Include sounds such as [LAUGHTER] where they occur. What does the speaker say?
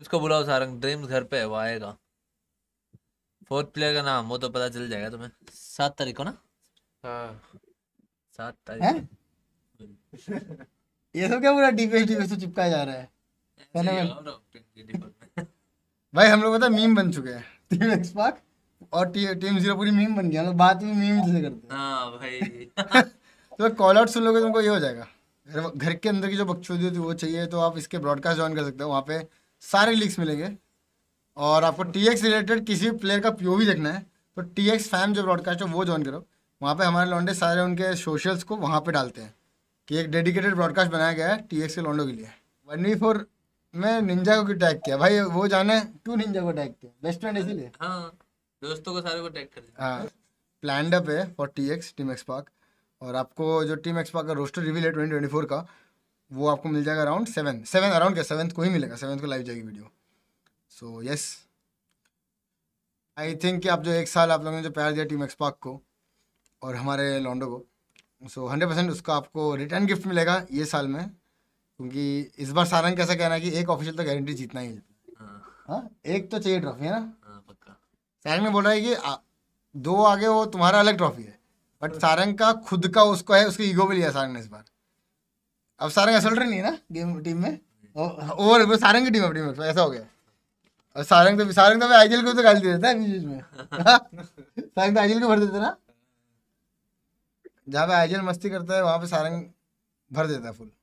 इसको बुलाओ सारंग ड्रीम्स घर पे है वो आएगा फोर्थ प्लेयर का नाम वो तो पता चल जाएगा तुम्हें सात तारीख को ना हाँ। सात तारीख ये सब क्या पूरा डीपीएस डीपीएस से चिपका जा रहा है पहले भाई हम लोग पता मीम बन चुके हैं टीम एक्सपाक और टी, टीम जीरो पूरी मीम बन गया हम लोग बात भी मीम से करते हैं हाँ, भाई [LAUGHS] तो कॉल आउट सुन लोगे तुमको ये हो जाएगा घर के अंदर की जो बकचोदी होती है वो चाहिए तो आप इसके ब्रॉडकास्ट ज्वाइन कर सकते हो वहाँ पे सारे लीक्स मिलेंगे और आपको टी एक्स रिलेटेड किसी भी प्लेयर का पीओवी देखना है तो टी एक्स फैम जो ब्रॉडकास्ट है वो ज्वाइन करो वहाँ पे हमारे लॉन्डे सारे उनके सोशल्स को वहाँ पे डालते हैं कि एक डेडिकेटेड ब्रॉडकास्ट बनाया गया है टी एक्स के लॉन्डो के लिए वन वी फोर में निंजा को टैग किया भाई वो जाना है क्यों निंजा को टैग किया बेस्ट फ्रेंड इसीलिए हाँ दोस्तों को सारे को टैग कर हाँ प्लान अप है for T X team XSpark और आपको जो टीम एक्स पार्क का रोस्टर रिवील है ट्वेंटी ट्वेंटी फोर का वो आपको मिल जाएगा अराउंड सेवन सेवन अराउंड क्या सेवन्थ को ही मिलेगा सेवन्थ को लाइव जाएगी video so yes I think कि आप जो एक साल आप लोगों ने जो प्यार दिया टीम एक्सपाक को और हमारे लॉन्डो को सो हंड्रेड परसेंट उसका आपको रिटर्न गिफ्ट मिलेगा ये साल में क्योंकि इस बार सारंग कैसा कहना है कि एक ऑफिशियल तो गारंटी जीतना ही हाँ।, हाँ एक तो चाहिए ट्रॉफी है ना हाँ, पक्का सारंग ने बोल रहा है कि आ, दो आगे वो तुम्हारा अलग ट्रॉफी है बट हाँ। सारंग का खुद का उसको है उसकी ईगो भी लिया सारंग ने इस बार अब सारंग असल्टर नहीं है ना गेम टीम में ओवर वो सारंग की टीम अपनी में ऐसा हो गया और सारंग तो सारंग तो आईजीएल को तो गाली दे देता है बीच में [LAUGHS] सारंग तो आईजीएल को भर देता ना जहाँ पे आईजीएल मस्ती करता है वहाँ पे सारंग भर देता है फुल